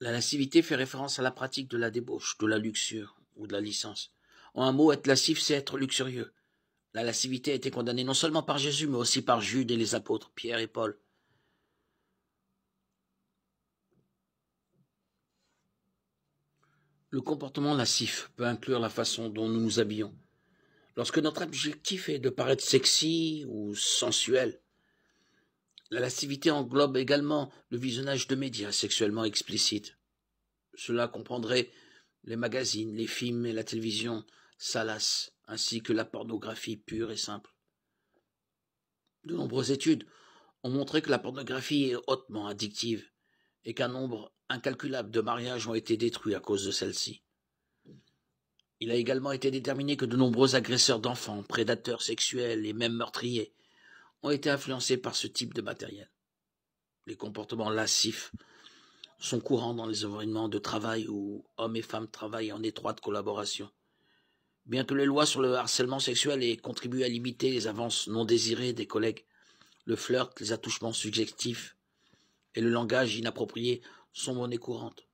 La lascivité fait référence à la pratique de la débauche, de la luxure ou de la licence. En un mot, être lascif, c'est être luxurieux. La lascivité a été condamnée non seulement par Jésus, mais aussi par Jude et les apôtres, Pierre et Paul. Le comportement lascif peut inclure la façon dont nous nous habillons. Lorsque notre objectif est de paraître sexy ou sensuel, la lascivité englobe également le visionnage de médias sexuellement explicites. Cela comprendrait les magazines, les films et la télévision, salaces, ainsi que la pornographie pure et simple. De nombreuses études ont montré que la pornographie est hautement addictive et qu'un nombre incalculable de mariages ont été détruits à cause de celle-ci. Il a également été déterminé que de nombreux agresseurs d'enfants, prédateurs sexuels et même meurtriers ont été influencés par ce type de matériel. Les comportements lascifs sont courants dans les environnements de travail où hommes et femmes travaillent en étroite collaboration. Bien que les lois sur le harcèlement sexuel aient contribué à limiter les avances non désirées des collègues, le flirt, les attouchements subjectifs et le langage inapproprié sont monnaie courante.